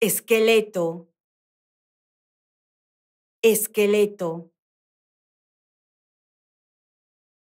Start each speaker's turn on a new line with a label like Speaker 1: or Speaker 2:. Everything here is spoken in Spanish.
Speaker 1: esqueleto, esqueleto.